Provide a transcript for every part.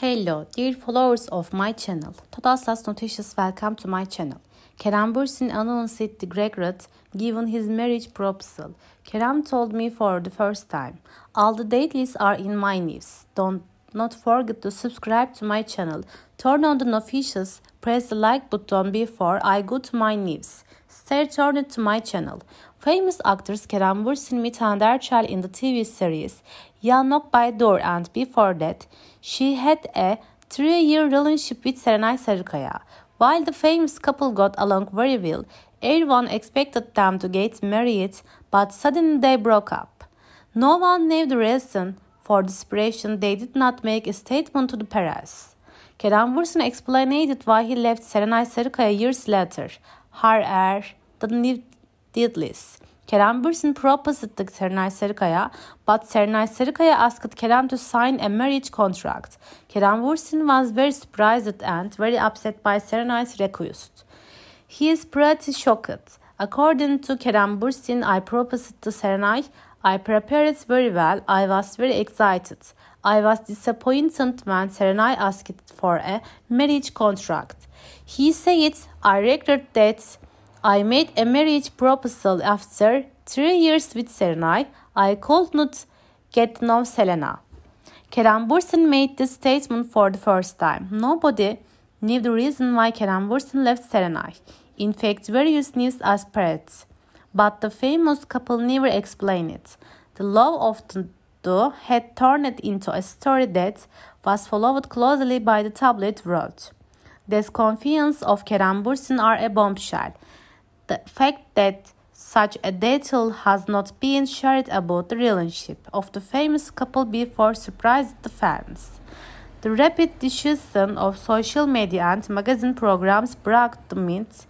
Hello, dear followers of my channel. Tadaslas notices. welcome to my channel. Kerem Bursin announced the regret given his marriage proposal. Kerem told me for the first time. All the date lists are in my news. Don't not forget to subscribe to my channel. Turn on the notifications. Press the like button before I go to my news. Stay tuned to my channel. Famous actors Kerem Bursin met Hande Erçel in the TV series Yanok by Door and before that She had a three year relationship with Serenay Sarıkaya. While the famous couple got along very well, everyone expected them to get married, but suddenly they broke up. No one knew the reason for the separation, they did not make a statement to the press. Kerem Bursin explained why he left Serenay Sarıkaya years later. Her air, the new deadlist. Kerem Bürsin to Serenay Sarıkaya, but Serenay Sarıkaya asked Kerem to sign a marriage contract. Kerem Bürsin was very surprised and very upset by Serenay's request. He is pretty shocked. According to Kerem Bürsin, I proposed to Serenay, I prepared very well, I was very excited. I was disappointed when Serenay asked for a marriage contract. He said, I regret that I made a marriage proposal after three years with Serenay. I could not get to know Selena. Kerem Bursin made this statement for the first time. Nobody knew the reason why Kerem Bursin left Serenay. In fact, various news are spread. But the famous couple never explained it. The love of the duo had turned into a story that was followed closely by the tablet world. The confessions of Kerem Bursin are a bombshell the fact that such a detail has not been shared about the relationship of the famous couple before surprised the fans. The rapid diffusion of social media and magazine programs brought to meet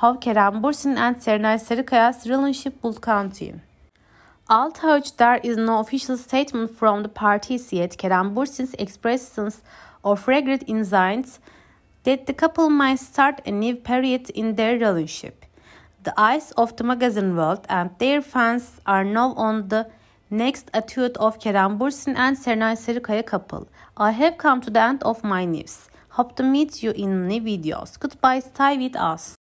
how Kerem Bursin and Serenay Sarıkaya's relationship would continue. Although there is no official statement from the parties yet, Kerem Bursin's expressions of regret insights that the couple might start a new period in their relationship. The eyes of the magazine world and their fans are now on the next attitude of Kerem Bursin and Serenay Serikaya couple. I have come to the end of my news. Hope to meet you in new videos. Goodbye, stay with us.